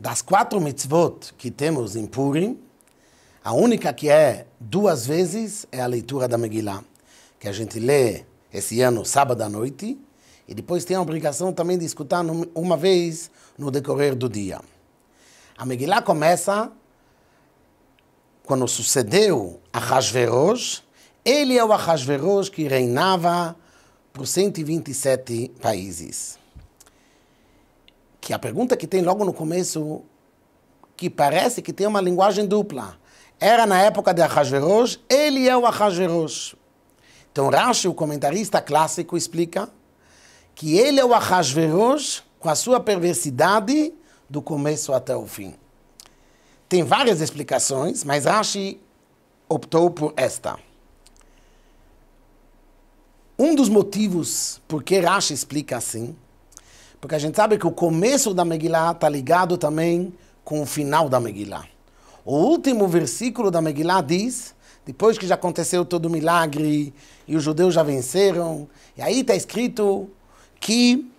das quatro mitzvot que temos em Purim, a única que é duas vezes é a leitura da Megillah, que a gente lê esse ano sábado à noite, e depois tem a obrigação também de escutar uma vez no decorrer do dia. A Megillah começa quando sucedeu a Hashverosh, ele é o Ahasverosh que reinava por 127 países que a pergunta que tem logo no começo, que parece que tem uma linguagem dupla. Era na época de Ahasverosh, ele é o Ahasverosh. Então Rashi, o comentarista clássico, explica que ele é o Ahasverosh com a sua perversidade do começo até o fim. Tem várias explicações, mas Rashi optou por esta. Um dos motivos por que Rashi explica assim porque a gente sabe que o começo da Megillah está ligado também com o final da Megillah. O último versículo da Megillah diz, depois que já aconteceu todo o milagre e os judeus já venceram, e aí está escrito que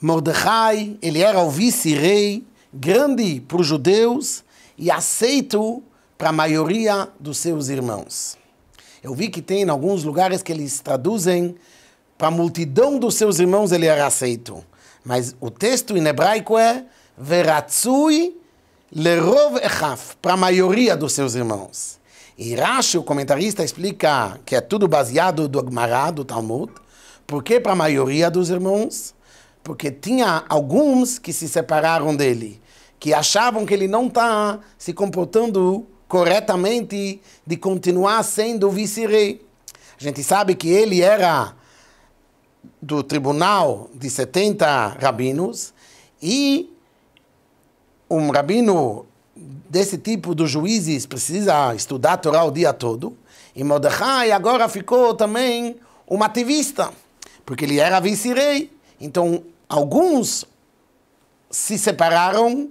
Mordecai, ele era o vice-rei, grande para os judeus e aceito para a maioria dos seus irmãos. Eu vi que tem em alguns lugares que eles traduzem para a multidão dos seus irmãos ele era aceito. Mas o texto em hebraico é Veratsui Lerov Echaf, para a maioria dos seus irmãos. E Rashi, o comentarista, explica que é tudo baseado do Agmará, do Talmud. Por que para a maioria dos irmãos? Porque tinha alguns que se separaram dele, que achavam que ele não está se comportando corretamente de continuar sendo vice-rei. A gente sabe que ele era do tribunal de 70 rabinos e um rabino desse tipo dos juízes precisa estudar a Torá o dia todo. E Mordecai agora ficou também um ativista, porque ele era vice-rei. Então, alguns se separaram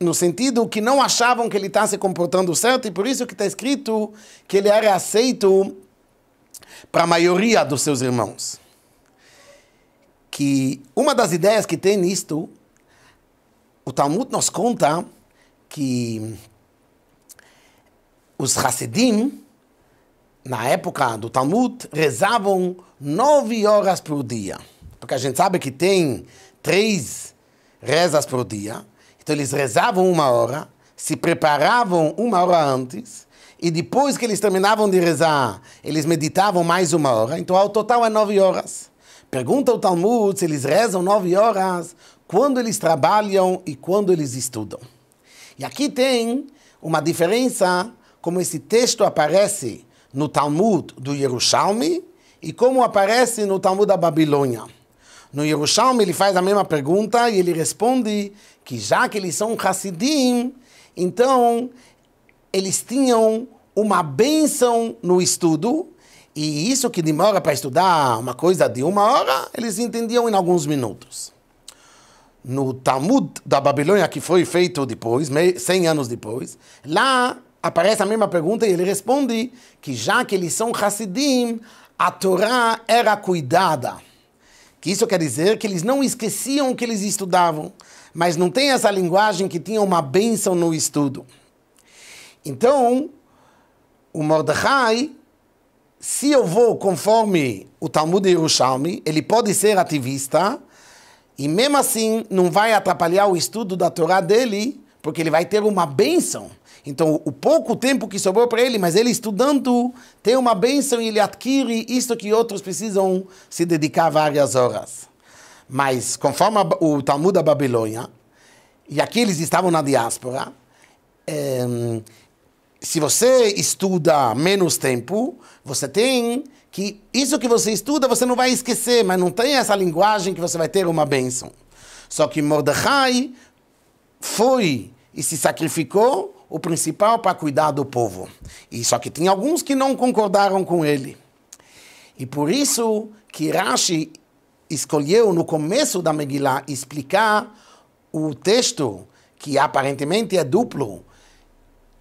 no sentido que não achavam que ele está se comportando certo, e por isso que está escrito que ele era aceito para a maioria dos seus irmãos que uma das ideias que tem nisto, o Talmud nos conta que os Hassidim, na época do Talmud, rezavam nove horas por dia. Porque a gente sabe que tem três rezas por dia. Então eles rezavam uma hora, se preparavam uma hora antes, e depois que eles terminavam de rezar, eles meditavam mais uma hora. Então ao total é nove horas. Pergunta o Talmud se eles rezam nove horas, quando eles trabalham e quando eles estudam. E aqui tem uma diferença como esse texto aparece no Talmud do Yerushalmi e como aparece no Talmud da Babilônia. No Yerushalmi ele faz a mesma pergunta e ele responde que já que eles são Hasidim, então eles tinham uma bênção no estudo e isso que demora para estudar uma coisa de uma hora, eles entendiam em alguns minutos. No Talmud da Babilônia, que foi feito depois, 100 anos depois, lá aparece a mesma pergunta e ele responde que já que eles são Hassidim, a Torá era cuidada. Que isso quer dizer que eles não esqueciam o que eles estudavam, mas não tem essa linguagem que tinha uma bênção no estudo. Então, o Mordecai se eu vou conforme o Talmud Yerushalmi, ele pode ser ativista e mesmo assim não vai atrapalhar o estudo da Torá dele, porque ele vai ter uma bênção. Então, o pouco tempo que sobrou para ele, mas ele estudando, tem uma bênção e ele adquire isso que outros precisam se dedicar várias horas. Mas, conforme o Talmud da Babilônia, e aqui eles estavam na diáspora, é, se você estuda menos tempo, você tem que isso que você estuda você não vai esquecer, mas não tem essa linguagem que você vai ter uma bênção. Só que Mordecai foi e se sacrificou o principal para cuidar do povo. E só que tinha alguns que não concordaram com ele. E por isso que Rashi escolheu no começo da Megillah explicar o texto que aparentemente é duplo,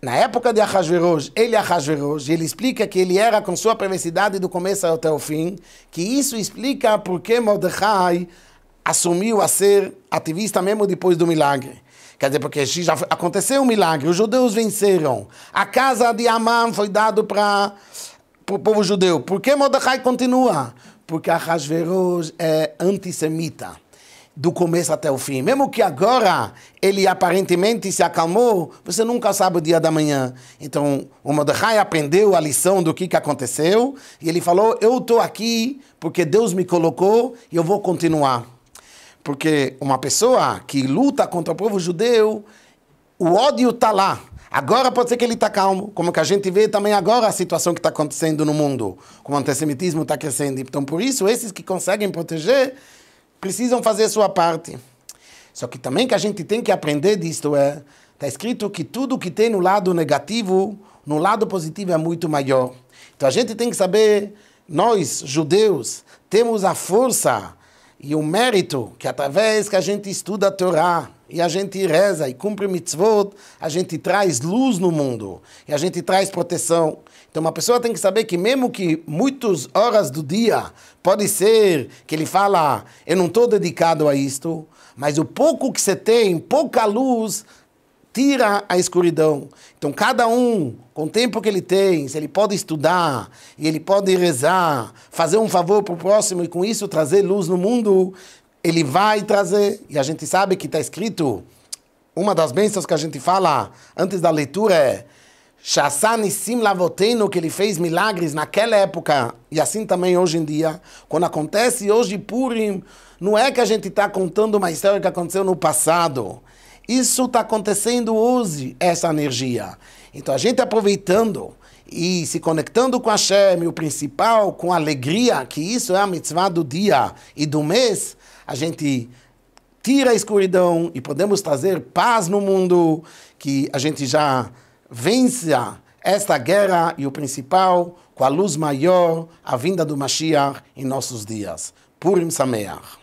na época de Ahasverosh, ele Ahasverosh, ele explica que ele era com sua perversidade do começo até o fim, que isso explica porque Mordecai assumiu a ser ativista mesmo depois do milagre. Quer dizer, porque já aconteceu um milagre, os judeus venceram. A casa de Amã foi dada para o povo judeu. Por que Mordecai continua? Porque Ahasverosh é antissemita do começo até o fim. Mesmo que agora ele aparentemente se acalmou, você nunca sabe o dia da manhã. Então, o Mordecai aprendeu a lição do que, que aconteceu e ele falou: Eu estou aqui porque Deus me colocou e eu vou continuar. Porque uma pessoa que luta contra o povo judeu, o ódio está lá. Agora pode ser que ele está calmo, como que a gente vê também agora a situação que está acontecendo no mundo, como o antissemitismo está crescendo. Então, por isso, esses que conseguem proteger precisam fazer sua parte. Só que também que a gente tem que aprender disto é, está escrito que tudo que tem no lado negativo, no lado positivo é muito maior. Então a gente tem que saber, nós judeus, temos a força e o mérito que através que a gente estuda a Torá, e a gente reza e cumpre mitzvot, a gente traz luz no mundo e a gente traz proteção. Então uma pessoa tem que saber que mesmo que muitas horas do dia pode ser que ele fala, eu não estou dedicado a isto, mas o pouco que você tem, pouca luz, tira a escuridão. Então, cada um, com o tempo que ele tem, se ele pode estudar, e ele pode rezar, fazer um favor para o próximo e com isso trazer luz no mundo, ele vai trazer, e a gente sabe que está escrito, uma das bênçãos que a gente fala antes da leitura é Shasanisim Lavoteno, que ele fez milagres naquela época, e assim também hoje em dia. Quando acontece hoje Purim, não é que a gente está contando uma história que aconteceu no passado. Isso está acontecendo hoje, essa energia. Então a gente aproveitando e se conectando com a Shem, o principal, com alegria, que isso é a mitzvah do dia e do mês, a gente tira a escuridão e podemos trazer paz no mundo, que a gente já vença esta guerra e o principal, com a luz maior, a vinda do Mashiach em nossos dias. Purim Sameach.